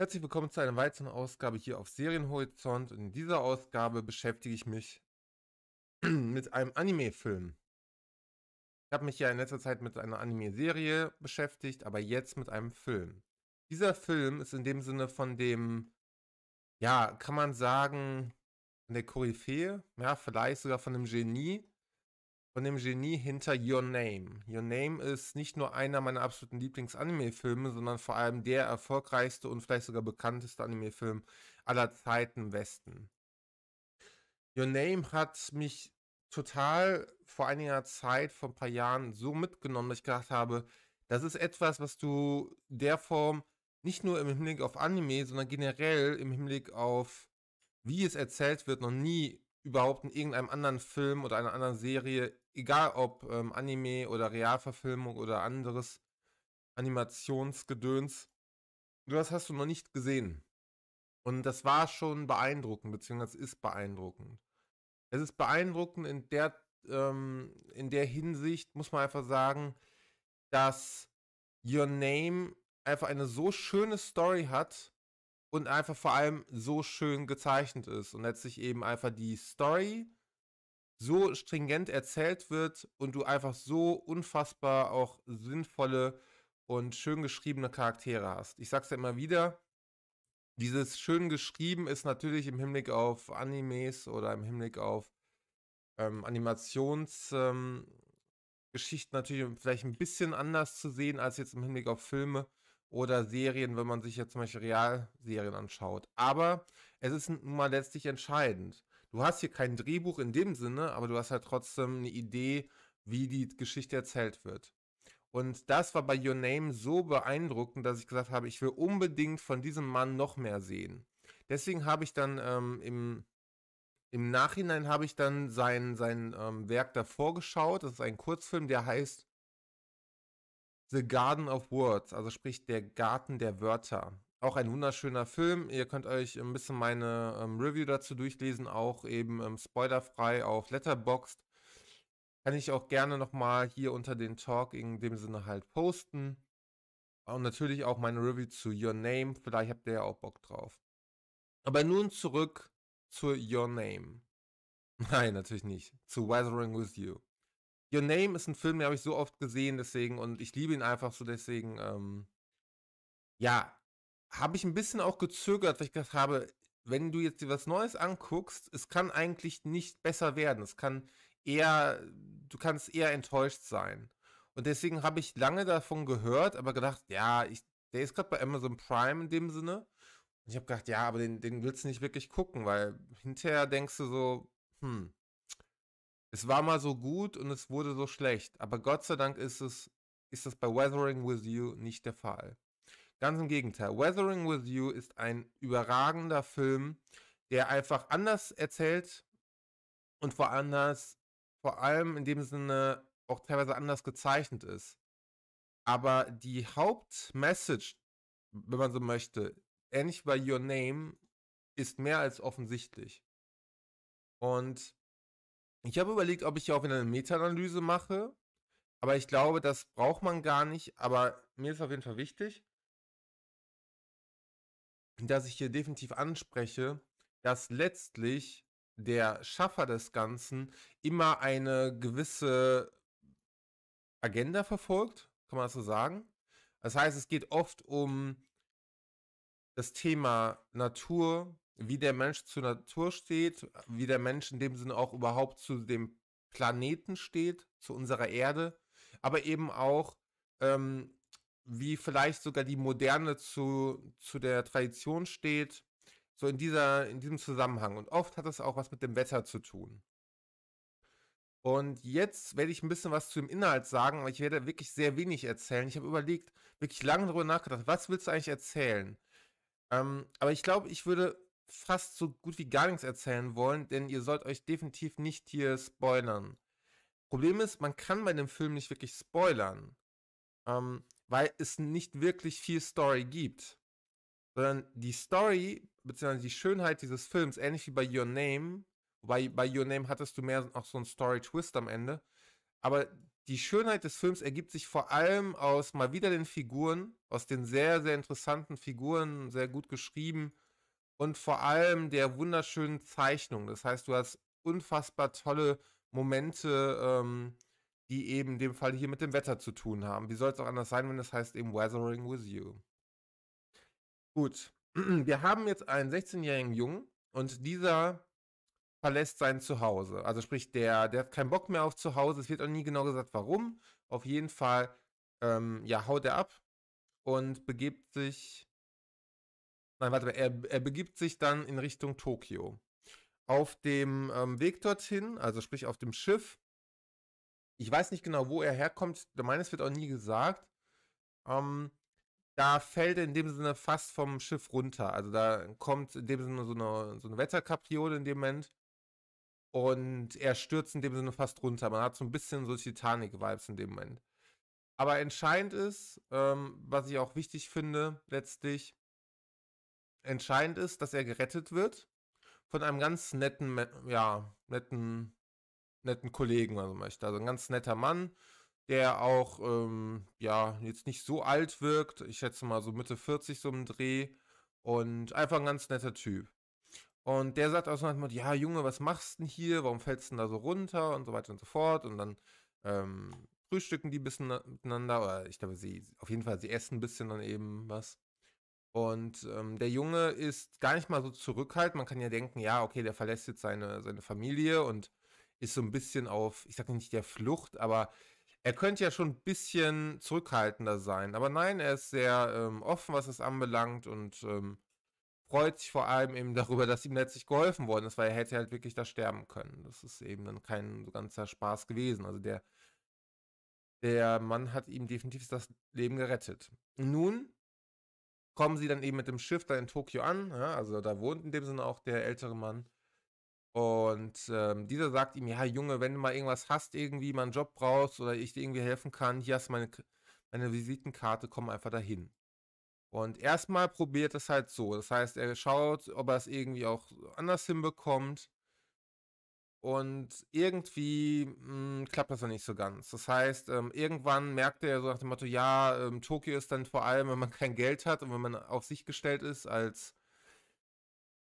Herzlich willkommen zu einer weiteren Ausgabe hier auf Serienhorizont. Und in dieser Ausgabe beschäftige ich mich mit einem Anime-Film. Ich habe mich ja in letzter Zeit mit einer Anime-Serie beschäftigt, aber jetzt mit einem Film. Dieser Film ist in dem Sinne von dem, ja, kann man sagen, von der Koryphäe, ja, vielleicht sogar von dem Genie von dem Genie hinter Your Name. Your Name ist nicht nur einer meiner absoluten Lieblings-Anime-Filme, sondern vor allem der erfolgreichste und vielleicht sogar bekannteste Anime-Film aller Zeiten im Westen. Your Name hat mich total vor einiger Zeit, vor ein paar Jahren, so mitgenommen, dass ich gedacht habe, das ist etwas, was du der Form nicht nur im Hinblick auf Anime, sondern generell im Hinblick auf, wie es erzählt wird, noch nie überhaupt in irgendeinem anderen Film oder einer anderen Serie egal ob ähm, Anime oder Realverfilmung oder anderes Animationsgedöns, das hast du noch nicht gesehen. Und das war schon beeindruckend, beziehungsweise ist beeindruckend. Es ist beeindruckend in der, ähm, in der Hinsicht, muss man einfach sagen, dass Your Name einfach eine so schöne Story hat und einfach vor allem so schön gezeichnet ist. Und letztlich eben einfach die Story, so stringent erzählt wird und du einfach so unfassbar auch sinnvolle und schön geschriebene Charaktere hast. Ich sag's ja immer wieder, dieses schön geschrieben ist natürlich im Hinblick auf Animes oder im Hinblick auf ähm, Animationsgeschichten ähm, natürlich vielleicht ein bisschen anders zu sehen als jetzt im Hinblick auf Filme oder Serien, wenn man sich jetzt zum Beispiel Realserien anschaut. Aber es ist nun mal letztlich entscheidend du hast hier kein Drehbuch in dem Sinne, aber du hast halt trotzdem eine Idee, wie die Geschichte erzählt wird. Und das war bei Your Name so beeindruckend, dass ich gesagt habe, ich will unbedingt von diesem Mann noch mehr sehen. Deswegen habe ich dann ähm, im, im Nachhinein habe ich dann sein, sein ähm, Werk davor geschaut. Das ist ein Kurzfilm, der heißt The Garden of Words, also sprich der Garten der Wörter. Auch ein wunderschöner Film. Ihr könnt euch ein bisschen meine ähm, Review dazu durchlesen, auch eben ähm, spoilerfrei auf Letterboxd. Kann ich auch gerne nochmal hier unter den Talk in dem Sinne halt posten. Und natürlich auch meine Review zu Your Name. Vielleicht habt ihr ja auch Bock drauf. Aber nun zurück zu Your Name. Nein, natürlich nicht. Zu Weathering with You. Your Name ist ein Film, den habe ich so oft gesehen, deswegen, und ich liebe ihn einfach so, deswegen, ähm, ja, habe ich ein bisschen auch gezögert, weil ich gedacht habe, wenn du jetzt dir was Neues anguckst, es kann eigentlich nicht besser werden. Es kann eher, du kannst eher enttäuscht sein. Und deswegen habe ich lange davon gehört, aber gedacht, ja, ich, der ist gerade bei Amazon Prime in dem Sinne. Und ich habe gedacht, ja, aber den, den willst du nicht wirklich gucken, weil hinterher denkst du so, hm, es war mal so gut und es wurde so schlecht. Aber Gott sei Dank ist es, ist das bei Weathering with You nicht der Fall. Ganz im Gegenteil. Weathering with You ist ein überragender Film, der einfach anders erzählt und vor, anders, vor allem in dem Sinne auch teilweise anders gezeichnet ist. Aber die Hauptmessage, wenn man so möchte, ähnlich wie bei Your Name, ist mehr als offensichtlich. Und ich habe überlegt, ob ich hier auch wieder eine Meta-Analyse mache. Aber ich glaube, das braucht man gar nicht. Aber mir ist auf jeden Fall wichtig dass ich hier definitiv anspreche, dass letztlich der Schaffer des Ganzen immer eine gewisse Agenda verfolgt, kann man das so sagen. Das heißt, es geht oft um das Thema Natur, wie der Mensch zur Natur steht, wie der Mensch in dem Sinne auch überhaupt zu dem Planeten steht, zu unserer Erde, aber eben auch ähm, wie vielleicht sogar die Moderne zu, zu der Tradition steht, so in, dieser, in diesem Zusammenhang. Und oft hat es auch was mit dem Wetter zu tun. Und jetzt werde ich ein bisschen was zu dem Inhalt sagen, aber ich werde wirklich sehr wenig erzählen. Ich habe überlegt, wirklich lange darüber nachgedacht, was willst du eigentlich erzählen? Ähm, aber ich glaube, ich würde fast so gut wie gar nichts erzählen wollen, denn ihr sollt euch definitiv nicht hier spoilern. Problem ist, man kann bei dem Film nicht wirklich spoilern. Ähm, weil es nicht wirklich viel Story gibt. Sondern die Story, beziehungsweise die Schönheit dieses Films, ähnlich wie bei Your Name, wobei bei Your Name hattest du mehr noch so einen Story-Twist am Ende, aber die Schönheit des Films ergibt sich vor allem aus mal wieder den Figuren, aus den sehr, sehr interessanten Figuren, sehr gut geschrieben und vor allem der wunderschönen Zeichnung. Das heißt, du hast unfassbar tolle Momente, ähm, die eben in dem Fall hier mit dem Wetter zu tun haben. Wie soll es auch anders sein, wenn das heißt eben Weathering with You? Gut, wir haben jetzt einen 16-jährigen Jungen und dieser verlässt sein Zuhause. Also sprich, der, der hat keinen Bock mehr auf Zuhause. Es wird auch nie genau gesagt, warum. Auf jeden Fall, ähm, ja, haut er ab und begibt sich. Nein, warte mal, er, er begibt sich dann in Richtung Tokio. Auf dem ähm, Weg dorthin, also sprich auf dem Schiff, ich weiß nicht genau, wo er herkommt. Meines wird auch nie gesagt. Ähm, da fällt er in dem Sinne fast vom Schiff runter. Also da kommt in dem Sinne so eine, so eine Wetterkapriole in dem Moment. Und er stürzt in dem Sinne fast runter. Man hat so ein bisschen so Titanic-Vibes in dem Moment. Aber entscheidend ist, ähm, was ich auch wichtig finde, letztlich, entscheidend ist, dass er gerettet wird von einem ganz netten, ja, netten netten Kollegen, wenn so möchte. Also ein ganz netter Mann, der auch, ähm, ja, jetzt nicht so alt wirkt. Ich schätze mal so Mitte 40 so im Dreh. Und einfach ein ganz netter Typ. Und der sagt auch so ja, Junge, was machst denn hier? Warum fällst du denn da so runter? Und so weiter und so fort. Und dann ähm, frühstücken die ein bisschen miteinander. Oder ich glaube, sie, auf jeden Fall, sie essen ein bisschen dann eben was. Und ähm, der Junge ist gar nicht mal so zurückhaltend. Man kann ja denken, ja, okay, der verlässt jetzt seine, seine Familie und ist so ein bisschen auf, ich sage nicht der Flucht, aber er könnte ja schon ein bisschen zurückhaltender sein. Aber nein, er ist sehr ähm, offen, was das anbelangt und ähm, freut sich vor allem eben darüber, dass ihm letztlich geholfen worden ist, weil er hätte halt wirklich da sterben können. Das ist eben dann kein so ganzer Spaß gewesen. Also der, der Mann hat ihm definitiv das Leben gerettet. Nun kommen sie dann eben mit dem Schiff da in Tokio an. Ja, also da wohnt in dem Sinne auch der ältere Mann. Und ähm, dieser sagt ihm, ja Junge, wenn du mal irgendwas hast, irgendwie mal einen Job brauchst oder ich dir irgendwie helfen kann, hier hast du meine, meine Visitenkarte, komm einfach dahin. Und erstmal probiert es halt so. Das heißt, er schaut, ob er es irgendwie auch anders hinbekommt. Und irgendwie mh, hm, klappt das noch nicht so ganz. Das heißt, ähm, irgendwann merkt er so nach dem Motto, ja, ähm, Tokio ist dann vor allem, wenn man kein Geld hat und wenn man auf sich gestellt ist als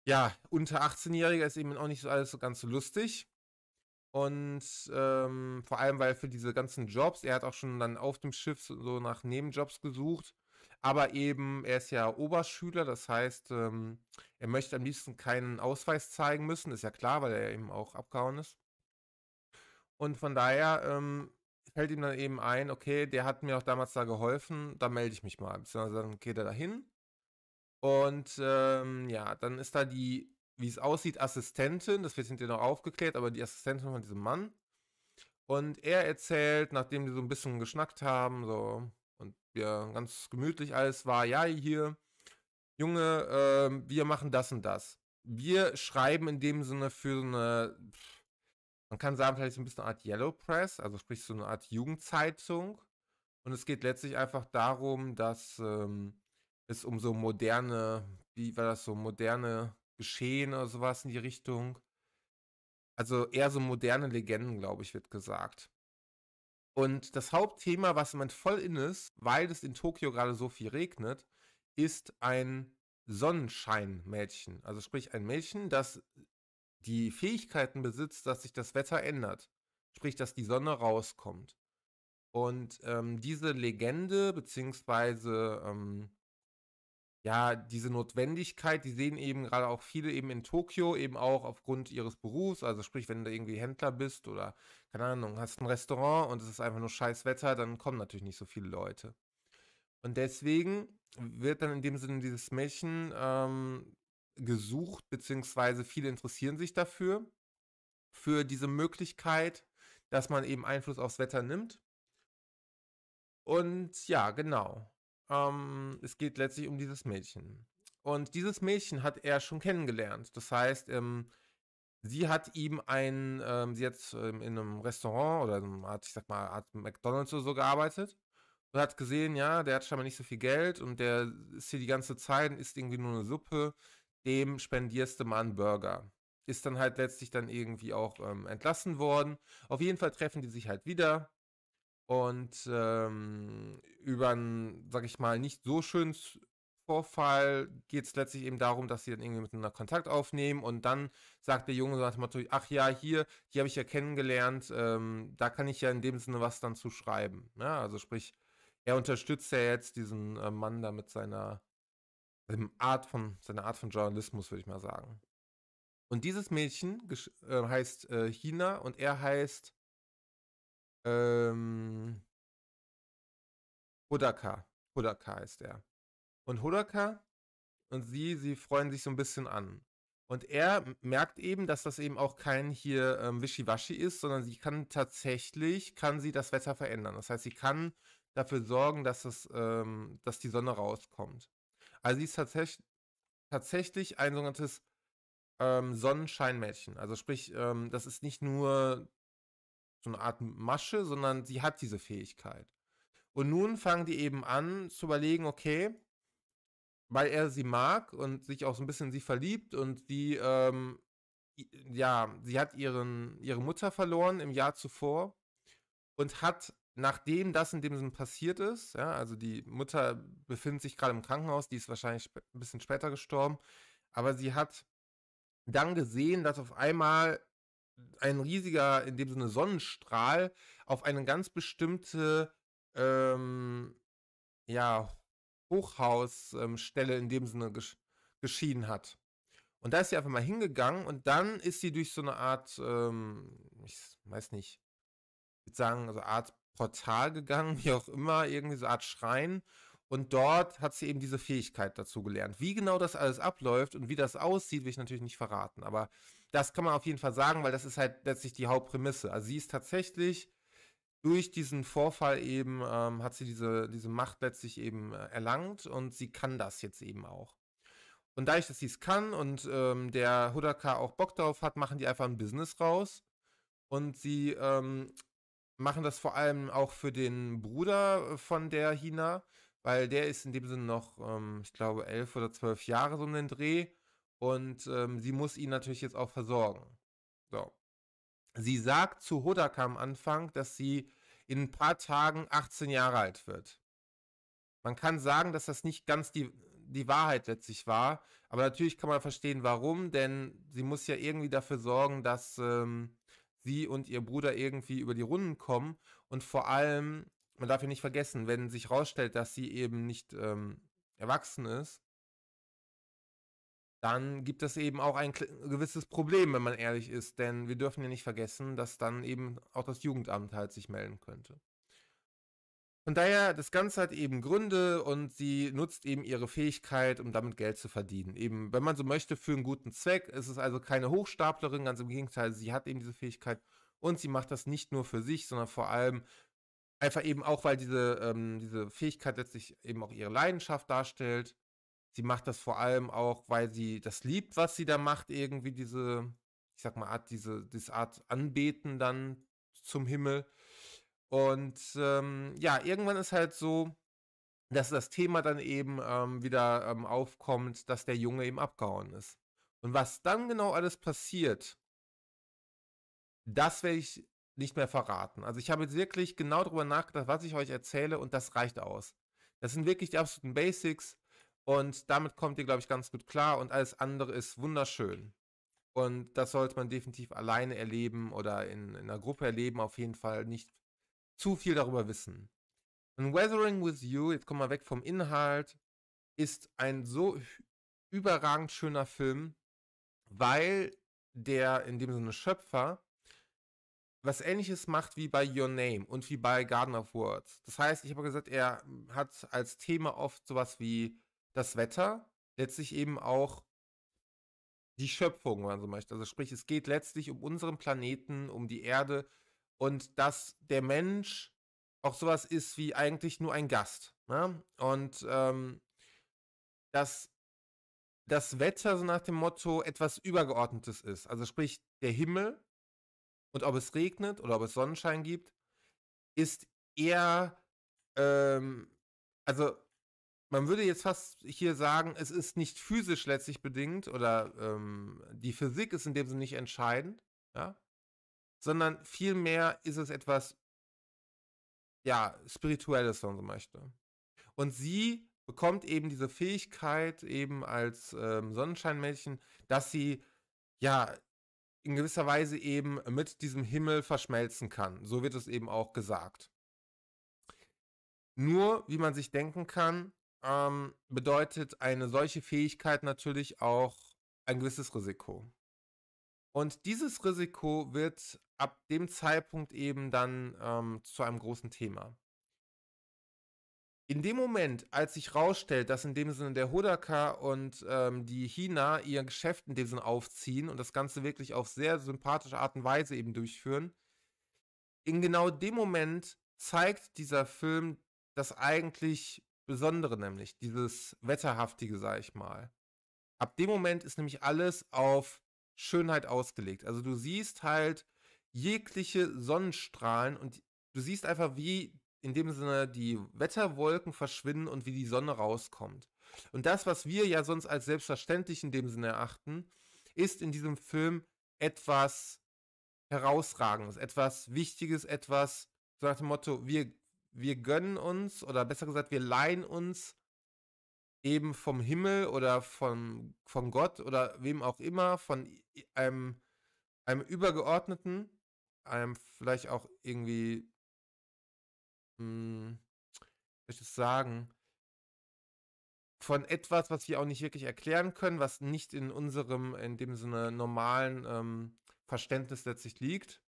ja, unter 18-Jähriger ist eben auch nicht so alles so ganz so lustig. Und ähm, vor allem, weil für diese ganzen Jobs, er hat auch schon dann auf dem Schiff so nach Nebenjobs gesucht. Aber eben, er ist ja Oberschüler, das heißt, ähm, er möchte am liebsten keinen Ausweis zeigen müssen, ist ja klar, weil er eben auch abgehauen ist. Und von daher ähm, fällt ihm dann eben ein, okay, der hat mir auch damals da geholfen, da melde ich mich mal. Beziehungsweise, geht er dahin. Und ähm, ja, dann ist da die, wie es aussieht, Assistentin, das wird hinterher noch aufgeklärt, aber die Assistentin von diesem Mann. Und er erzählt, nachdem die so ein bisschen geschnackt haben, so und ja, ganz gemütlich alles war, ja, hier, Junge, äh, wir machen das und das. Wir schreiben in dem Sinne für so eine, man kann sagen, vielleicht so ein bisschen eine Art Yellow Press, also sprich so eine Art Jugendzeitung. Und es geht letztlich einfach darum, dass ähm, ist um so moderne, wie war das so, moderne Geschehen oder sowas in die Richtung. Also eher so moderne Legenden, glaube ich, wird gesagt. Und das Hauptthema, was man voll in ist, weil es in Tokio gerade so viel regnet, ist ein Sonnenscheinmädchen. Also sprich ein Mädchen, das die Fähigkeiten besitzt, dass sich das Wetter ändert. Sprich, dass die Sonne rauskommt. Und ähm, diese Legende beziehungsweise ähm, ja, diese Notwendigkeit, die sehen eben gerade auch viele eben in Tokio, eben auch aufgrund ihres Berufs, also sprich, wenn du irgendwie Händler bist oder, keine Ahnung, hast ein Restaurant und es ist einfach nur scheiß Wetter, dann kommen natürlich nicht so viele Leute. Und deswegen wird dann in dem Sinne dieses Mädchen ähm, gesucht, beziehungsweise viele interessieren sich dafür, für diese Möglichkeit, dass man eben Einfluss aufs Wetter nimmt. Und ja, genau. Ähm, es geht letztlich um dieses Mädchen. Und dieses Mädchen hat er schon kennengelernt. Das heißt, ähm, sie hat ihm ein, ähm, sie hat ähm, in einem Restaurant oder in einer Art, ich sag mal, Art McDonalds oder so gearbeitet und hat gesehen, ja, der hat scheinbar nicht so viel Geld und der ist hier die ganze Zeit und isst irgendwie nur eine Suppe. Dem spendierst du mal Burger. Ist dann halt letztlich dann irgendwie auch ähm, entlassen worden. Auf jeden Fall treffen die sich halt wieder und ähm, über einen, sag ich mal, nicht so schönen Vorfall geht es letztlich eben darum, dass sie dann irgendwie miteinander Kontakt aufnehmen und dann sagt der Junge nach dem ach ja, hier, die habe ich ja kennengelernt, ähm, da kann ich ja in dem Sinne was dann zu schreiben. Ja, ne? also sprich, er unterstützt ja jetzt diesen äh, Mann da mit seiner, seiner Art von, seiner Art von Journalismus, würde ich mal sagen. Und dieses Mädchen äh, heißt äh, Hina und er heißt ähm, Hodaka. Hodaka heißt er. Und Hodaka und sie, sie freuen sich so ein bisschen an. Und er merkt eben, dass das eben auch kein hier ähm, Wischiwaschi ist, sondern sie kann tatsächlich, kann sie das Wetter verändern. Das heißt, sie kann dafür sorgen, dass, es, ähm, dass die Sonne rauskommt. Also sie ist tatsächlich, tatsächlich ein sogenanntes ähm, Sonnenscheinmädchen. Also sprich, ähm, das ist nicht nur so eine Art Masche, sondern sie hat diese Fähigkeit. Und nun fangen die eben an zu überlegen, okay, weil er sie mag und sich auch so ein bisschen in sie verliebt und die, ähm, ja, sie hat ihren, ihre Mutter verloren im Jahr zuvor und hat, nachdem das in dem Sinn passiert ist, ja, also die Mutter befindet sich gerade im Krankenhaus, die ist wahrscheinlich ein bisschen später gestorben, aber sie hat dann gesehen, dass auf einmal ein riesiger, in dem Sinne Sonnenstrahl auf eine ganz bestimmte ähm, ja, Hochhausstelle ähm, in dem Sinne gesch geschieden hat. Und da ist sie einfach mal hingegangen und dann ist sie durch so eine Art, ähm, ich weiß nicht, ich würde sagen, so eine Art Portal gegangen, wie auch immer, irgendwie so eine Art Schrein. Und dort hat sie eben diese Fähigkeit dazu gelernt. Wie genau das alles abläuft und wie das aussieht, will ich natürlich nicht verraten. Aber das kann man auf jeden Fall sagen, weil das ist halt letztlich die Hauptprämisse. Also sie ist tatsächlich durch diesen Vorfall eben ähm, hat sie diese, diese Macht letztlich eben äh, erlangt und sie kann das jetzt eben auch. Und dadurch, dass sie es kann und ähm, der Hudaka auch Bock drauf hat, machen die einfach ein Business raus. Und sie ähm, machen das vor allem auch für den Bruder äh, von der Hina, weil der ist in dem Sinne noch, ähm, ich glaube, elf oder zwölf Jahre so um den Dreh. Und ähm, sie muss ihn natürlich jetzt auch versorgen. So. Sie sagt zu Hodaka am Anfang, dass sie in ein paar Tagen 18 Jahre alt wird. Man kann sagen, dass das nicht ganz die, die Wahrheit letztlich war, aber natürlich kann man verstehen, warum, denn sie muss ja irgendwie dafür sorgen, dass ähm, sie und ihr Bruder irgendwie über die Runden kommen und vor allem, man darf ja nicht vergessen, wenn sich herausstellt, dass sie eben nicht ähm, erwachsen ist, dann gibt es eben auch ein gewisses Problem, wenn man ehrlich ist. Denn wir dürfen ja nicht vergessen, dass dann eben auch das Jugendamt halt sich melden könnte. Von daher, das Ganze hat eben Gründe und sie nutzt eben ihre Fähigkeit, um damit Geld zu verdienen. Eben, wenn man so möchte, für einen guten Zweck. Es ist also keine Hochstaplerin, ganz im Gegenteil, sie hat eben diese Fähigkeit und sie macht das nicht nur für sich, sondern vor allem einfach eben auch, weil diese, ähm, diese Fähigkeit letztlich eben auch ihre Leidenschaft darstellt sie macht das vor allem auch, weil sie das liebt, was sie da macht, irgendwie diese, ich sag mal, Art, diese, diese Art Anbeten dann zum Himmel. Und ähm, ja, irgendwann ist halt so, dass das Thema dann eben ähm, wieder ähm, aufkommt, dass der Junge eben abgehauen ist. Und was dann genau alles passiert, das werde ich nicht mehr verraten. Also ich habe jetzt wirklich genau darüber nachgedacht, was ich euch erzähle und das reicht aus. Das sind wirklich die absoluten Basics. Und damit kommt ihr, glaube ich, ganz gut klar und alles andere ist wunderschön. Und das sollte man definitiv alleine erleben oder in, in einer Gruppe erleben, auf jeden Fall nicht zu viel darüber wissen. Und Weathering with You, jetzt kommen wir weg vom Inhalt, ist ein so überragend schöner Film, weil der in dem Sinne Schöpfer was ähnliches macht wie bei Your Name und wie bei Garden of Words. Das heißt, ich habe gesagt, er hat als Thema oft sowas wie das Wetter, letztlich eben auch die Schöpfung, wenn man so möchte. Also sprich, es geht letztlich um unseren Planeten, um die Erde und dass der Mensch auch sowas ist wie eigentlich nur ein Gast. Ne? Und ähm, dass das Wetter so nach dem Motto etwas Übergeordnetes ist. Also sprich, der Himmel und ob es regnet oder ob es Sonnenschein gibt, ist eher, ähm, also man würde jetzt fast hier sagen, es ist nicht physisch letztlich bedingt oder ähm, die Physik ist in dem Sinne nicht entscheidend, ja? sondern vielmehr ist es etwas, ja, spirituelles, wenn man so möchte. Und sie bekommt eben diese Fähigkeit, eben als ähm, Sonnenscheinmädchen, dass sie, ja, in gewisser Weise eben mit diesem Himmel verschmelzen kann. So wird es eben auch gesagt. Nur, wie man sich denken kann, ähm, bedeutet eine solche Fähigkeit natürlich auch ein gewisses Risiko. Und dieses Risiko wird ab dem Zeitpunkt eben dann ähm, zu einem großen Thema. In dem Moment, als sich rausstellt, dass in dem Sinne der Hodaka und ähm, die Hina ihr Geschäft in dem Sinne aufziehen und das Ganze wirklich auf sehr sympathische Art und Weise eben durchführen, in genau dem Moment zeigt dieser Film, dass eigentlich Besondere nämlich, dieses Wetterhaftige, sag ich mal. Ab dem Moment ist nämlich alles auf Schönheit ausgelegt. Also du siehst halt jegliche Sonnenstrahlen und du siehst einfach, wie in dem Sinne die Wetterwolken verschwinden und wie die Sonne rauskommt. Und das, was wir ja sonst als selbstverständlich in dem Sinne erachten, ist in diesem Film etwas herausragendes, etwas Wichtiges, etwas so nach dem Motto, wir wir gönnen uns, oder besser gesagt, wir leihen uns eben vom Himmel oder von, von Gott oder wem auch immer, von einem, einem Übergeordneten, einem vielleicht auch irgendwie, hm, wie soll ich das sagen, von etwas, was wir auch nicht wirklich erklären können, was nicht in unserem, in dem Sinne, normalen ähm, Verständnis letztlich liegt.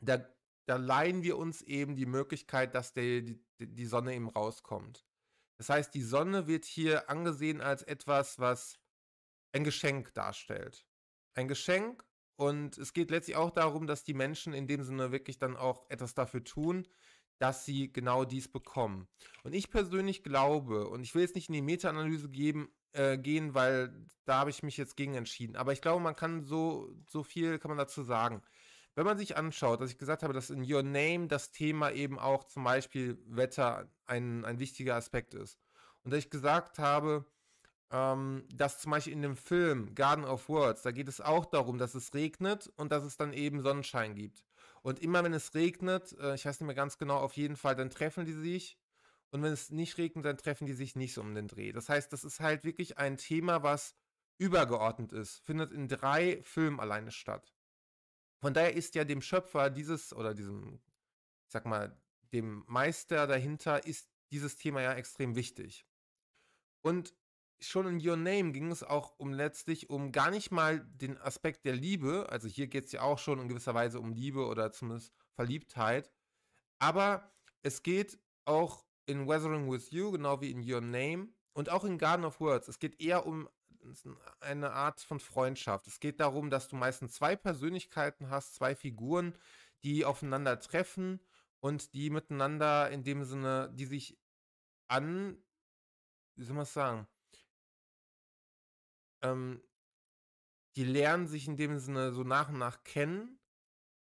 Da da leihen wir uns eben die Möglichkeit, dass der, die, die Sonne eben rauskommt. Das heißt, die Sonne wird hier angesehen als etwas, was ein Geschenk darstellt. Ein Geschenk und es geht letztlich auch darum, dass die Menschen in dem Sinne wirklich dann auch etwas dafür tun, dass sie genau dies bekommen. Und ich persönlich glaube, und ich will jetzt nicht in die Meta-Analyse äh, gehen, weil da habe ich mich jetzt gegen entschieden. Aber ich glaube, man kann so, so viel kann man dazu sagen. Wenn man sich anschaut, dass ich gesagt habe, dass in Your Name das Thema eben auch zum Beispiel Wetter ein, ein wichtiger Aspekt ist. Und dass ich gesagt habe, ähm, dass zum Beispiel in dem Film Garden of Words, da geht es auch darum, dass es regnet und dass es dann eben Sonnenschein gibt. Und immer wenn es regnet, äh, ich weiß nicht mehr ganz genau, auf jeden Fall, dann treffen die sich. Und wenn es nicht regnet, dann treffen die sich nicht so um den Dreh. Das heißt, das ist halt wirklich ein Thema, was übergeordnet ist. Findet in drei Filmen alleine statt. Von daher ist ja dem Schöpfer dieses oder diesem, ich sag mal, dem Meister dahinter ist dieses Thema ja extrem wichtig. Und schon in Your Name ging es auch um letztlich um gar nicht mal den Aspekt der Liebe, also hier geht es ja auch schon in gewisser Weise um Liebe oder zumindest Verliebtheit, aber es geht auch in Weathering with You, genau wie in Your Name und auch in Garden of Words. Es geht eher um eine Art von Freundschaft. Es geht darum, dass du meistens zwei Persönlichkeiten hast, zwei Figuren, die aufeinander treffen und die miteinander in dem Sinne, die sich an, wie soll man es sagen, ähm, die lernen sich in dem Sinne so nach und nach kennen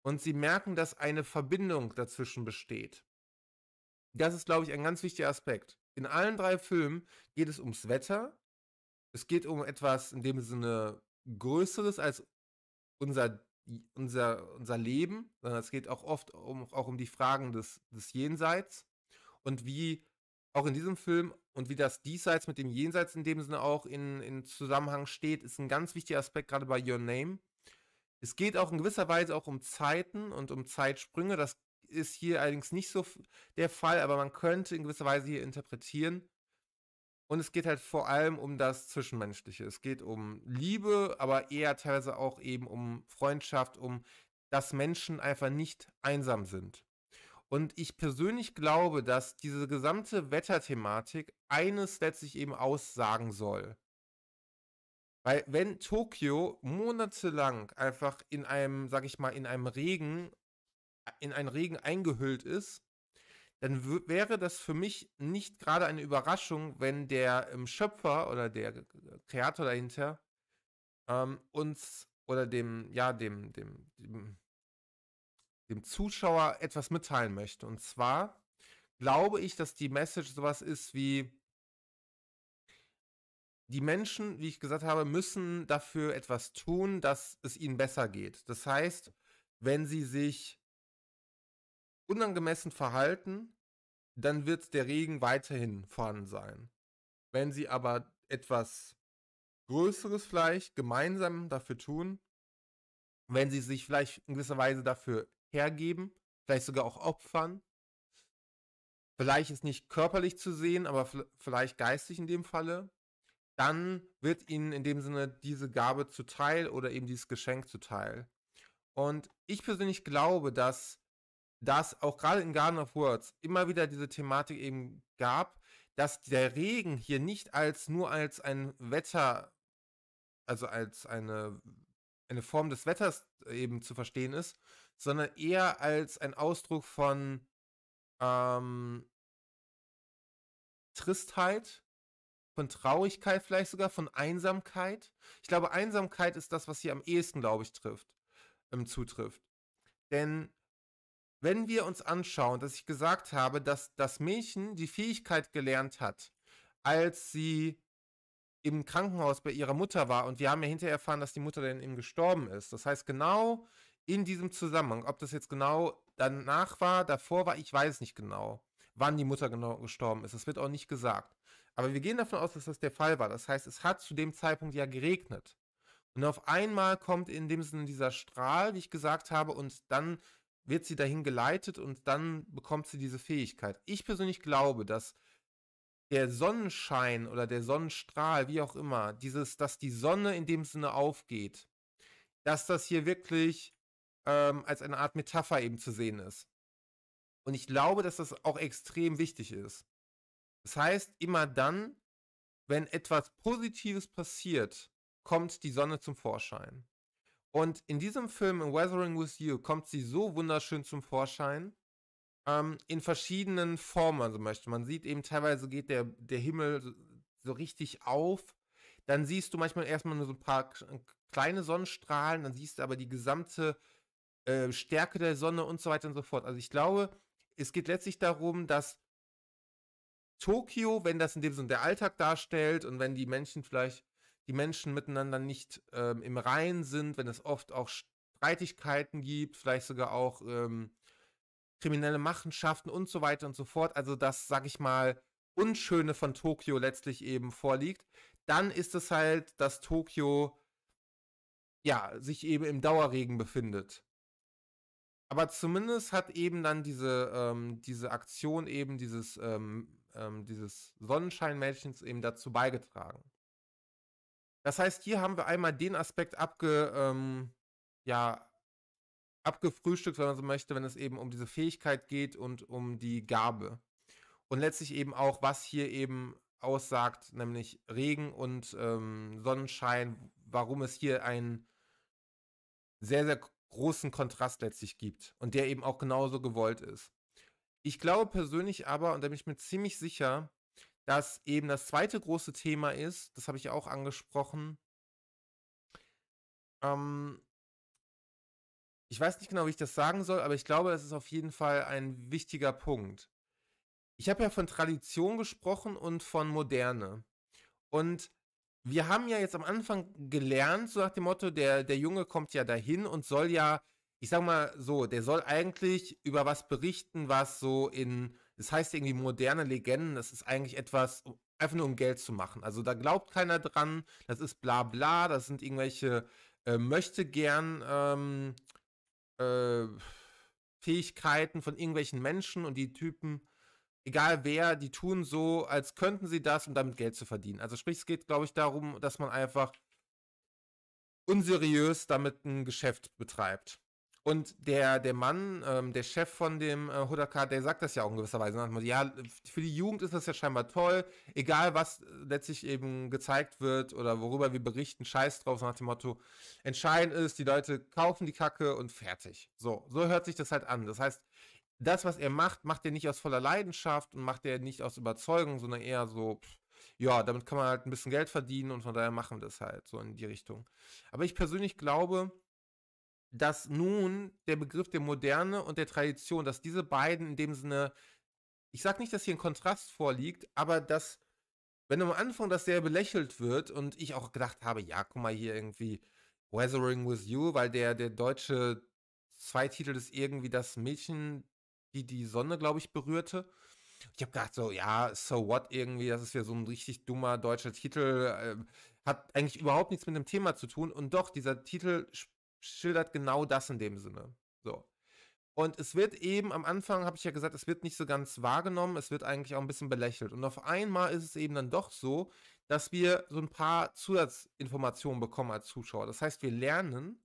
und sie merken, dass eine Verbindung dazwischen besteht. Das ist, glaube ich, ein ganz wichtiger Aspekt. In allen drei Filmen geht es ums Wetter, es geht um etwas in dem Sinne Größeres als unser, unser, unser Leben, sondern es geht auch oft um, auch um die Fragen des, des Jenseits und wie auch in diesem Film und wie das Diesseits mit dem Jenseits in dem Sinne auch in, in Zusammenhang steht, ist ein ganz wichtiger Aspekt, gerade bei Your Name. Es geht auch in gewisser Weise auch um Zeiten und um Zeitsprünge. Das ist hier allerdings nicht so der Fall, aber man könnte in gewisser Weise hier interpretieren, und es geht halt vor allem um das Zwischenmenschliche. Es geht um Liebe, aber eher teilweise auch eben um Freundschaft, um dass Menschen einfach nicht einsam sind. Und ich persönlich glaube, dass diese gesamte Wetterthematik eines letztlich eben aussagen soll. Weil wenn Tokio monatelang einfach in einem, sag ich mal, in einem Regen, in einen Regen eingehüllt ist, dann wäre das für mich nicht gerade eine Überraschung, wenn der ähm, Schöpfer oder der Kreator dahinter ähm, uns oder dem, ja, dem, dem, dem, dem Zuschauer etwas mitteilen möchte. Und zwar glaube ich, dass die Message sowas ist wie, die Menschen, wie ich gesagt habe, müssen dafür etwas tun, dass es ihnen besser geht. Das heißt, wenn sie sich unangemessen verhalten, dann wird der Regen weiterhin vorhanden sein. Wenn sie aber etwas Größeres vielleicht gemeinsam dafür tun, wenn sie sich vielleicht in gewisser Weise dafür hergeben, vielleicht sogar auch opfern, vielleicht ist nicht körperlich zu sehen, aber vielleicht geistig in dem Falle, dann wird ihnen in dem Sinne diese Gabe zuteil oder eben dieses Geschenk zuteil. Und ich persönlich glaube, dass dass auch gerade in Garden of Words immer wieder diese Thematik eben gab, dass der Regen hier nicht als nur als ein Wetter, also als eine, eine Form des Wetters eben zu verstehen ist, sondern eher als ein Ausdruck von ähm, Tristheit, von Traurigkeit vielleicht sogar, von Einsamkeit. Ich glaube, Einsamkeit ist das, was hier am ehesten, glaube ich, trifft, ähm, zutrifft. Denn wenn wir uns anschauen, dass ich gesagt habe, dass das Mädchen die Fähigkeit gelernt hat, als sie im Krankenhaus bei ihrer Mutter war und wir haben ja hinterher erfahren, dass die Mutter dann eben gestorben ist. Das heißt, genau in diesem Zusammenhang, ob das jetzt genau danach war, davor war, ich weiß nicht genau, wann die Mutter genau gestorben ist. Das wird auch nicht gesagt. Aber wir gehen davon aus, dass das der Fall war. Das heißt, es hat zu dem Zeitpunkt ja geregnet. Und auf einmal kommt in dem Sinne dieser Strahl, wie ich gesagt habe, und dann wird sie dahin geleitet und dann bekommt sie diese Fähigkeit. Ich persönlich glaube, dass der Sonnenschein oder der Sonnenstrahl, wie auch immer, dieses, dass die Sonne in dem Sinne aufgeht, dass das hier wirklich ähm, als eine Art Metapher eben zu sehen ist. Und ich glaube, dass das auch extrem wichtig ist. Das heißt, immer dann, wenn etwas Positives passiert, kommt die Sonne zum Vorschein. Und in diesem Film, in Weathering with You, kommt sie so wunderschön zum Vorschein. Ähm, in verschiedenen Formen, also möchte man sieht eben teilweise geht der, der Himmel so, so richtig auf. Dann siehst du manchmal erstmal nur so ein paar äh, kleine Sonnenstrahlen, dann siehst du aber die gesamte äh, Stärke der Sonne und so weiter und so fort. Also ich glaube, es geht letztlich darum, dass Tokio, wenn das in dem Sinne der Alltag darstellt und wenn die Menschen vielleicht die Menschen miteinander nicht ähm, im Reinen sind, wenn es oft auch Streitigkeiten gibt, vielleicht sogar auch ähm, kriminelle Machenschaften und so weiter und so fort. Also das, sag ich mal, Unschöne von Tokio letztlich eben vorliegt, dann ist es halt, dass Tokio ja sich eben im Dauerregen befindet. Aber zumindest hat eben dann diese, ähm, diese Aktion eben dieses, ähm, ähm, dieses Sonnenscheinmädchens eben dazu beigetragen. Das heißt, hier haben wir einmal den Aspekt abge, ähm, ja, abgefrühstückt, wenn man so möchte, wenn es eben um diese Fähigkeit geht und um die Gabe. Und letztlich eben auch, was hier eben aussagt, nämlich Regen und ähm, Sonnenschein, warum es hier einen sehr, sehr großen Kontrast letztlich gibt und der eben auch genauso gewollt ist. Ich glaube persönlich aber, und da bin ich mir ziemlich sicher, dass eben das zweite große Thema ist, das habe ich auch angesprochen. Ähm, ich weiß nicht genau, wie ich das sagen soll, aber ich glaube, es ist auf jeden Fall ein wichtiger Punkt. Ich habe ja von Tradition gesprochen und von Moderne. Und wir haben ja jetzt am Anfang gelernt, so nach dem Motto, der, der Junge kommt ja dahin und soll ja, ich sag mal so, der soll eigentlich über was berichten, was so in das heißt irgendwie moderne Legenden, das ist eigentlich etwas, einfach nur um Geld zu machen. Also da glaubt keiner dran, das ist bla bla, das sind irgendwelche äh, möchte gern ähm, äh, Fähigkeiten von irgendwelchen Menschen und die Typen, egal wer, die tun so, als könnten sie das, um damit Geld zu verdienen. Also sprich, es geht, glaube ich, darum, dass man einfach unseriös damit ein Geschäft betreibt. Und der, der Mann, ähm, der Chef von dem äh, Hudaka, der sagt das ja auch in gewisser Weise. Ne? Ja, für die Jugend ist das ja scheinbar toll. Egal, was letztlich eben gezeigt wird oder worüber wir berichten, scheiß drauf, nach dem Motto. Entscheidend ist, die Leute kaufen die Kacke und fertig. So, so hört sich das halt an. Das heißt, das, was er macht, macht er nicht aus voller Leidenschaft und macht er nicht aus Überzeugung, sondern eher so, pff, ja, damit kann man halt ein bisschen Geld verdienen und von daher machen wir das halt so in die Richtung. Aber ich persönlich glaube, dass nun der Begriff der Moderne und der Tradition, dass diese beiden in dem Sinne, ich sage nicht, dass hier ein Kontrast vorliegt, aber dass, wenn am Anfang das sehr belächelt wird und ich auch gedacht habe, ja, guck mal hier irgendwie Weathering with You, weil der, der deutsche Zweititel ist irgendwie das Mädchen, die die Sonne, glaube ich, berührte. Ich habe gedacht, so, ja, so what irgendwie, das ist ja so ein richtig dummer deutscher Titel, äh, hat eigentlich überhaupt nichts mit dem Thema zu tun. Und doch, dieser Titel schildert genau das in dem Sinne. So. Und es wird eben, am Anfang habe ich ja gesagt, es wird nicht so ganz wahrgenommen, es wird eigentlich auch ein bisschen belächelt. Und auf einmal ist es eben dann doch so, dass wir so ein paar Zusatzinformationen bekommen als Zuschauer. Das heißt, wir lernen,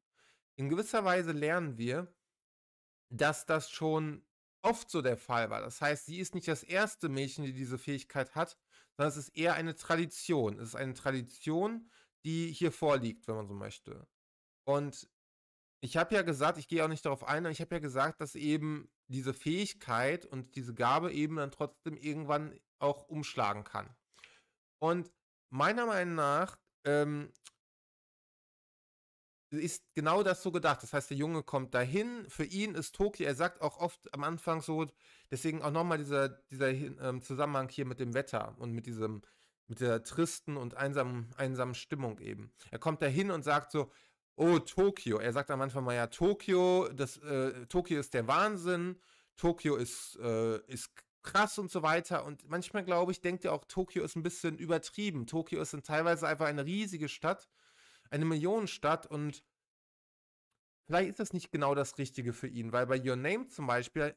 in gewisser Weise lernen wir, dass das schon oft so der Fall war. Das heißt, sie ist nicht das erste Mädchen, die diese Fähigkeit hat, sondern es ist eher eine Tradition. Es ist eine Tradition, die hier vorliegt, wenn man so möchte. Und ich habe ja gesagt, ich gehe auch nicht darauf ein, aber ich habe ja gesagt, dass eben diese Fähigkeit und diese Gabe eben dann trotzdem irgendwann auch umschlagen kann. Und meiner Meinung nach ähm, ist genau das so gedacht. Das heißt, der Junge kommt dahin, für ihn ist Tokio, er sagt auch oft am Anfang so, deswegen auch nochmal dieser, dieser ähm, Zusammenhang hier mit dem Wetter und mit diesem, mit der tristen und einsamen, einsamen Stimmung eben. Er kommt dahin und sagt so, oh, Tokio. Er sagt am Anfang mal ja, Tokio, das, äh, Tokio ist der Wahnsinn, Tokio ist, äh, ist krass und so weiter. Und manchmal, glaube ich, denkt er auch, Tokio ist ein bisschen übertrieben. Tokio ist dann teilweise einfach eine riesige Stadt, eine Millionenstadt und vielleicht ist das nicht genau das Richtige für ihn, weil bei Your Name zum Beispiel,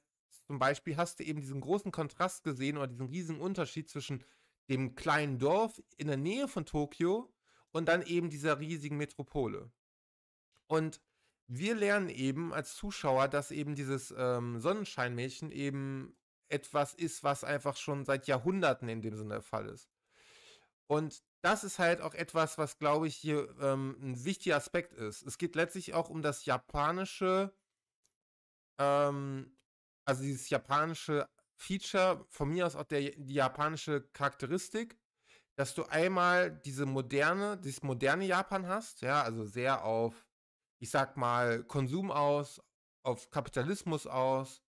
zum Beispiel hast du eben diesen großen Kontrast gesehen oder diesen riesigen Unterschied zwischen dem kleinen Dorf in der Nähe von Tokio und dann eben dieser riesigen Metropole. Und wir lernen eben als Zuschauer, dass eben dieses ähm, Sonnenscheinmädchen eben etwas ist, was einfach schon seit Jahrhunderten in dem Sinne der Fall ist. Und das ist halt auch etwas, was, glaube ich, hier ähm, ein wichtiger Aspekt ist. Es geht letztlich auch um das japanische, ähm, also dieses japanische Feature, von mir aus auch der, die japanische Charakteristik, dass du einmal diese moderne, dieses moderne Japan hast, ja, also sehr auf ich sag mal, Konsum aus, auf Kapitalismus aus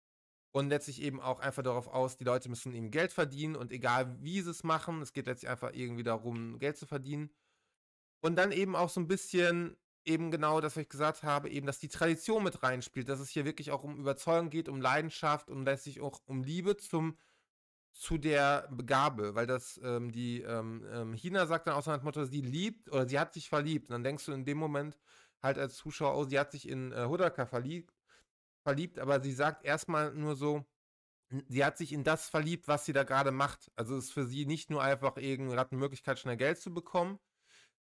und letztlich eben auch einfach darauf aus, die Leute müssen eben Geld verdienen und egal wie sie es machen, es geht letztlich einfach irgendwie darum, Geld zu verdienen. Und dann eben auch so ein bisschen eben genau das, was ich gesagt habe, eben, dass die Tradition mit reinspielt, dass es hier wirklich auch um Überzeugung geht, um Leidenschaft und letztlich auch um Liebe zum zu der Begabe, weil das ähm, die ähm, ähm, China sagt dann auch so ein sie liebt oder sie hat sich verliebt. Und dann denkst du in dem Moment, halt als Zuschauer, oh, sie hat sich in äh, Hudaka verliebt, verliebt, aber sie sagt erstmal nur so, sie hat sich in das verliebt, was sie da gerade macht. Also es ist für sie nicht nur einfach eine Möglichkeit, schnell Geld zu bekommen,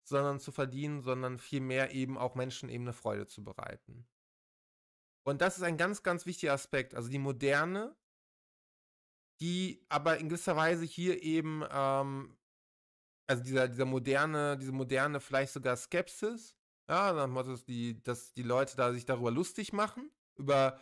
sondern zu verdienen, sondern vielmehr eben auch Menschen eben eine Freude zu bereiten. Und das ist ein ganz, ganz wichtiger Aspekt. Also die moderne, die aber in gewisser Weise hier eben, ähm, also dieser, dieser moderne, diese moderne vielleicht sogar Skepsis, ja, nach Motto, dass die, dass die Leute da sich darüber lustig machen, über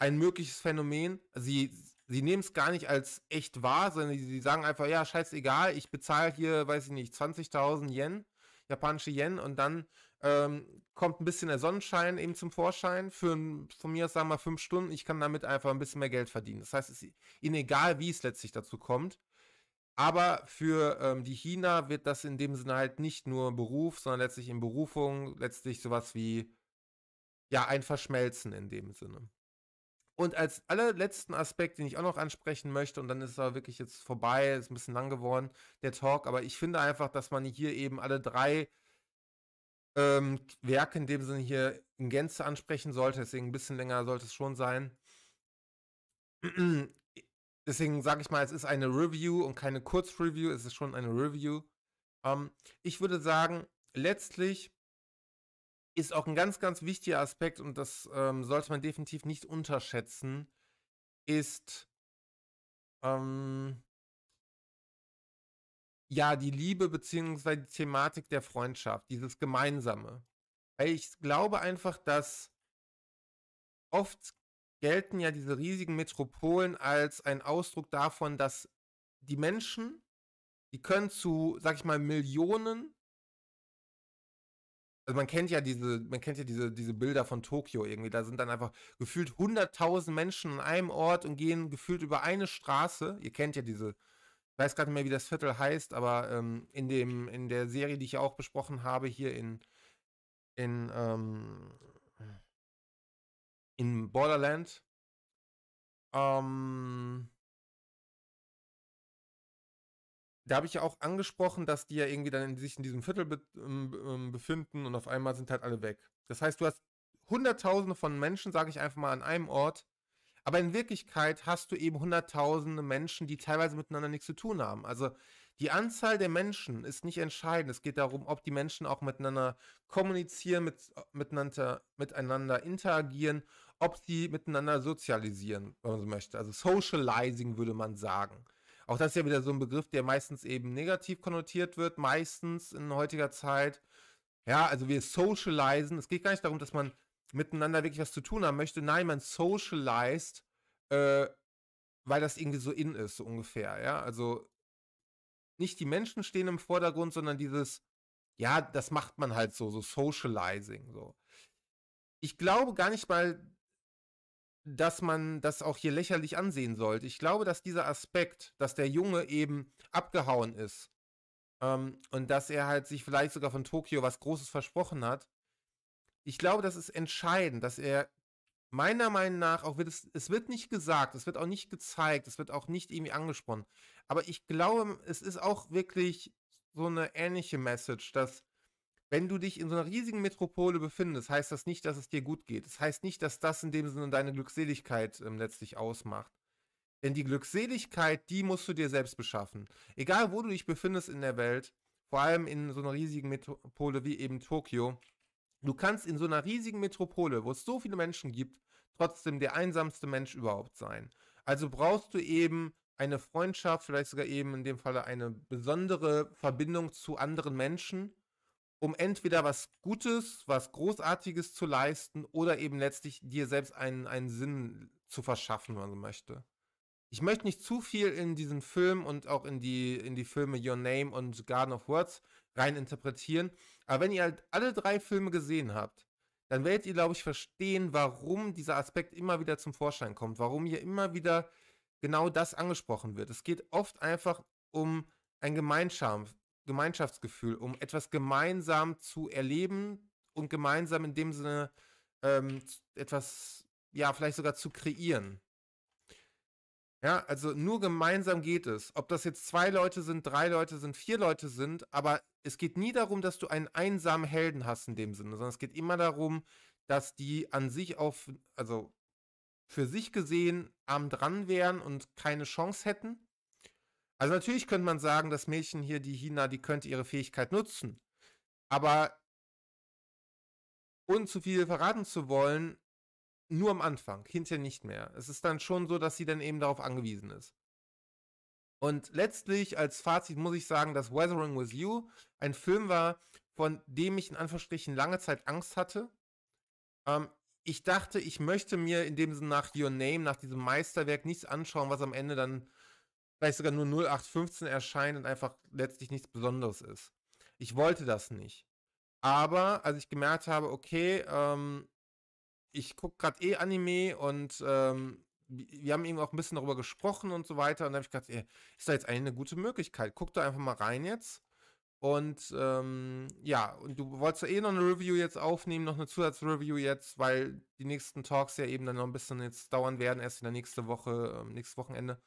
ein mögliches Phänomen. Also sie, sie nehmen es gar nicht als echt wahr, sondern sie sagen einfach, ja, scheißegal, ich bezahle hier, weiß ich nicht, 20.000 Yen, japanische Yen, und dann ähm, kommt ein bisschen der Sonnenschein eben zum Vorschein für von mir aus sagen wir mal fünf Stunden. Ich kann damit einfach ein bisschen mehr Geld verdienen. Das heißt, es ist ihnen egal, wie es letztlich dazu kommt. Aber für ähm, die China wird das in dem Sinne halt nicht nur Beruf, sondern letztlich in Berufung, letztlich sowas wie, ja, ein Verschmelzen in dem Sinne. Und als allerletzten Aspekt, den ich auch noch ansprechen möchte, und dann ist es aber wirklich jetzt vorbei, ist ein bisschen lang geworden, der Talk, aber ich finde einfach, dass man hier eben alle drei ähm, Werke in dem Sinne hier in Gänze ansprechen sollte, deswegen ein bisschen länger sollte es schon sein deswegen sage ich mal, es ist eine Review und keine Kurzreview, es ist schon eine Review. Ähm, ich würde sagen, letztlich ist auch ein ganz, ganz wichtiger Aspekt und das ähm, sollte man definitiv nicht unterschätzen, ist ähm, ja die Liebe beziehungsweise die Thematik der Freundschaft, dieses Gemeinsame. Ich glaube einfach, dass oft gelten ja diese riesigen Metropolen als ein Ausdruck davon, dass die Menschen, die können zu, sag ich mal, Millionen also man kennt ja diese, man kennt ja diese, diese Bilder von Tokio irgendwie. Da sind dann einfach gefühlt 100.000 Menschen an einem Ort und gehen gefühlt über eine Straße. Ihr kennt ja diese, ich weiß gar nicht mehr, wie das Viertel heißt, aber ähm, in, dem, in der Serie, die ich ja auch besprochen habe, hier in, in ähm, in Borderland. Ähm, da habe ich ja auch angesprochen, dass die ja irgendwie dann in, sich in diesem Viertel ähm, be ähm, befinden und auf einmal sind halt alle weg. Das heißt, du hast Hunderttausende von Menschen, sage ich einfach mal, an einem Ort. Aber in Wirklichkeit hast du eben Hunderttausende Menschen, die teilweise miteinander nichts zu tun haben. Also die Anzahl der Menschen ist nicht entscheidend. Es geht darum, ob die Menschen auch miteinander kommunizieren, mit, äh, miteinander, miteinander interagieren ob sie miteinander sozialisieren, wenn man so möchte. Also Socializing würde man sagen. Auch das ist ja wieder so ein Begriff, der meistens eben negativ konnotiert wird, meistens in heutiger Zeit. Ja, also wir socializen. Es geht gar nicht darum, dass man miteinander wirklich was zu tun haben möchte. Nein, man socialized, äh, weil das irgendwie so in ist, so ungefähr. Ja, also nicht die Menschen stehen im Vordergrund, sondern dieses, ja, das macht man halt so, so socializing, so. Ich glaube gar nicht mal, dass man das auch hier lächerlich ansehen sollte. Ich glaube, dass dieser Aspekt, dass der Junge eben abgehauen ist ähm, und dass er halt sich vielleicht sogar von Tokio was Großes versprochen hat, ich glaube, das ist entscheidend, dass er meiner Meinung nach, auch wird es, es wird nicht gesagt, es wird auch nicht gezeigt, es wird auch nicht irgendwie angesprochen. Aber ich glaube, es ist auch wirklich so eine ähnliche Message, dass wenn du dich in so einer riesigen Metropole befindest, heißt das nicht, dass es dir gut geht. Das heißt nicht, dass das in dem Sinne deine Glückseligkeit ähm, letztlich ausmacht. Denn die Glückseligkeit, die musst du dir selbst beschaffen. Egal, wo du dich befindest in der Welt, vor allem in so einer riesigen Metropole wie eben Tokio, du kannst in so einer riesigen Metropole, wo es so viele Menschen gibt, trotzdem der einsamste Mensch überhaupt sein. Also brauchst du eben eine Freundschaft, vielleicht sogar eben in dem Falle eine besondere Verbindung zu anderen Menschen um entweder was Gutes, was Großartiges zu leisten oder eben letztlich dir selbst einen, einen Sinn zu verschaffen, wenn man so möchte. Ich möchte nicht zu viel in diesen Film und auch in die, in die Filme Your Name und Garden of Words rein interpretieren, aber wenn ihr halt alle drei Filme gesehen habt, dann werdet ihr, glaube ich, verstehen, warum dieser Aspekt immer wieder zum Vorschein kommt, warum hier immer wieder genau das angesprochen wird. Es geht oft einfach um ein Gemeinschaft, Gemeinschaftsgefühl, um etwas gemeinsam zu erleben und gemeinsam in dem Sinne ähm, etwas, ja, vielleicht sogar zu kreieren. Ja, also nur gemeinsam geht es. Ob das jetzt zwei Leute sind, drei Leute sind, vier Leute sind, aber es geht nie darum, dass du einen einsamen Helden hast in dem Sinne, sondern es geht immer darum, dass die an sich auf, also für sich gesehen arm dran wären und keine Chance hätten. Also natürlich könnte man sagen, das Mädchen hier, die Hina, die könnte ihre Fähigkeit nutzen. Aber ohne zu viel verraten zu wollen, nur am Anfang, hinterher nicht mehr. Es ist dann schon so, dass sie dann eben darauf angewiesen ist. Und letztlich als Fazit muss ich sagen, dass Weathering with You ein Film war, von dem ich in Anführungsstrichen lange Zeit Angst hatte. Ähm, ich dachte, ich möchte mir in dem Sinne nach Your Name, nach diesem Meisterwerk nichts anschauen, was am Ende dann vielleicht sogar nur 0815 erscheint und einfach letztlich nichts Besonderes ist. Ich wollte das nicht. Aber als ich gemerkt habe, okay, ähm, ich gucke gerade eh Anime und ähm, wir haben eben auch ein bisschen darüber gesprochen und so weiter. Und dann habe ich gedacht, ey, ist da jetzt eigentlich eine gute Möglichkeit? Guck da einfach mal rein jetzt. Und ähm, ja, und du wolltest ja eh noch eine Review jetzt aufnehmen, noch eine Zusatzreview jetzt, weil die nächsten Talks ja eben dann noch ein bisschen jetzt dauern werden, erst in der nächsten Woche, ähm, nächstes Wochenende.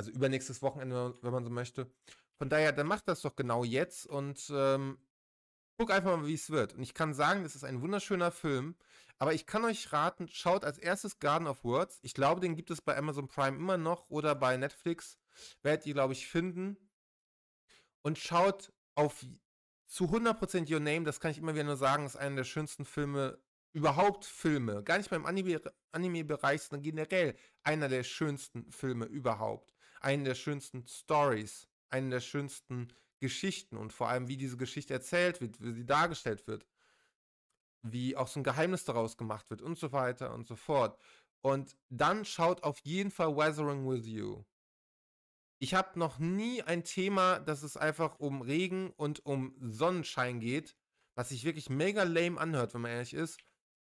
Also übernächstes Wochenende, wenn man so möchte. Von daher, dann macht das doch genau jetzt und ähm, guck einfach mal, wie es wird. Und ich kann sagen, das ist ein wunderschöner Film, aber ich kann euch raten, schaut als erstes Garden of Words. Ich glaube, den gibt es bei Amazon Prime immer noch oder bei Netflix. Werdet ihr, glaube ich, finden. Und schaut auf zu 100% Your Name, das kann ich immer wieder nur sagen, ist einer der schönsten Filme, überhaupt Filme, gar nicht mal im Anime-Bereich, sondern generell einer der schönsten Filme überhaupt einen der schönsten Stories, einen der schönsten Geschichten und vor allem, wie diese Geschichte erzählt wird, wie sie dargestellt wird, wie auch so ein Geheimnis daraus gemacht wird und so weiter und so fort. Und dann schaut auf jeden Fall Weathering with You. Ich habe noch nie ein Thema, dass es einfach um Regen und um Sonnenschein geht, was sich wirklich mega lame anhört, wenn man ehrlich ist,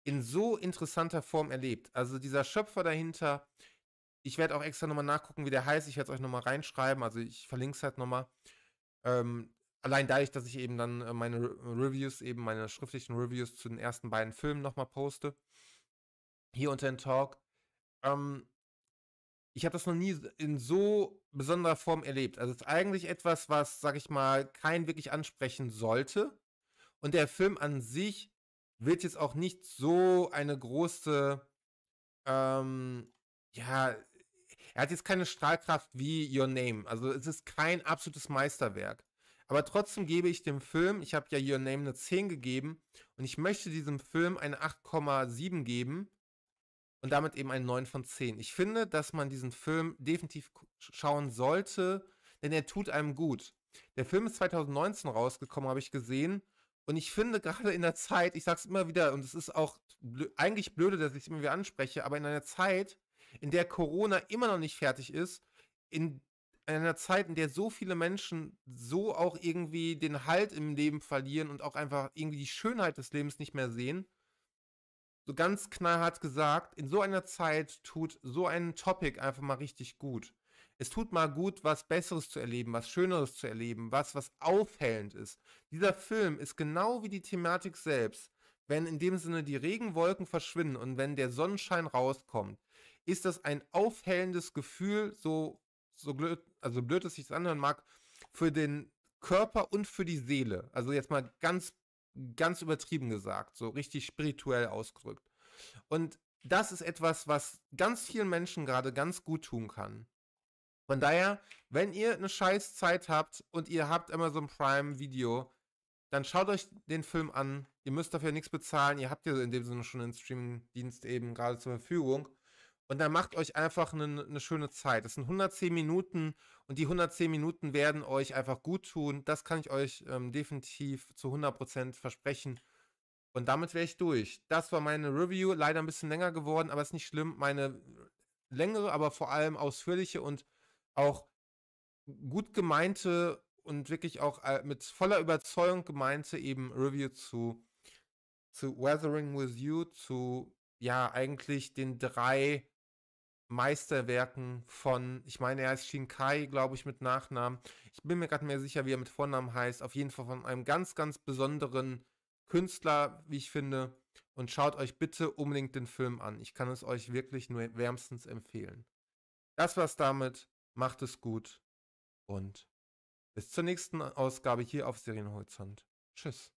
in so interessanter Form erlebt. Also dieser Schöpfer dahinter, ich werde auch extra nochmal nachgucken, wie der heißt. Ich werde es euch nochmal reinschreiben. Also ich verlinke es halt nochmal. Ähm, allein dadurch, dass ich eben dann äh, meine Reviews, eben meine schriftlichen Reviews zu den ersten beiden Filmen nochmal poste. Hier unter den Talk. Ähm, ich habe das noch nie in so besonderer Form erlebt. Also es ist eigentlich etwas, was, sag ich mal, keinen wirklich ansprechen sollte. Und der Film an sich wird jetzt auch nicht so eine große, ähm, ja, er hat jetzt keine Strahlkraft wie Your Name. Also es ist kein absolutes Meisterwerk. Aber trotzdem gebe ich dem Film, ich habe ja Your Name eine 10 gegeben und ich möchte diesem Film eine 8,7 geben und damit eben einen 9 von 10. Ich finde, dass man diesen Film definitiv schauen sollte, denn er tut einem gut. Der Film ist 2019 rausgekommen, habe ich gesehen. Und ich finde gerade in der Zeit, ich sage es immer wieder, und es ist auch blö eigentlich blöde, dass ich es immer wieder anspreche, aber in einer Zeit, in der Corona immer noch nicht fertig ist, in einer Zeit, in der so viele Menschen so auch irgendwie den Halt im Leben verlieren und auch einfach irgendwie die Schönheit des Lebens nicht mehr sehen. So ganz knallhart gesagt, in so einer Zeit tut so ein Topic einfach mal richtig gut. Es tut mal gut, was Besseres zu erleben, was Schöneres zu erleben, was, was aufhellend ist. Dieser Film ist genau wie die Thematik selbst. Wenn in dem Sinne die Regenwolken verschwinden und wenn der Sonnenschein rauskommt, ist das ein aufhellendes Gefühl, so, so blöd, also blöd, dass ich es anhören mag, für den Körper und für die Seele. Also jetzt mal ganz, ganz übertrieben gesagt, so richtig spirituell ausgedrückt. Und das ist etwas, was ganz vielen Menschen gerade ganz gut tun kann. Von daher, wenn ihr eine scheiß Zeit habt und ihr habt Amazon Prime Video, dann schaut euch den Film an. Ihr müsst dafür nichts bezahlen. Ihr habt ja in dem Sinne schon einen Streamingdienst eben gerade zur Verfügung. Und dann macht euch einfach eine, eine schöne Zeit. Das sind 110 Minuten und die 110 Minuten werden euch einfach gut tun. Das kann ich euch ähm, definitiv zu 100% versprechen. Und damit wäre ich durch. Das war meine Review. Leider ein bisschen länger geworden, aber ist nicht schlimm. Meine längere, aber vor allem ausführliche und auch gut gemeinte und wirklich auch äh, mit voller Überzeugung gemeinte eben Review zu, zu Weathering with You, zu ja eigentlich den drei Meisterwerken von, ich meine, er heißt Shinkai, glaube ich, mit Nachnamen. Ich bin mir gerade mehr sicher, wie er mit Vornamen heißt. Auf jeden Fall von einem ganz, ganz besonderen Künstler, wie ich finde. Und schaut euch bitte unbedingt den Film an. Ich kann es euch wirklich nur wärmstens empfehlen. Das war's damit. Macht es gut und bis zur nächsten Ausgabe hier auf Serienhorizont. Tschüss.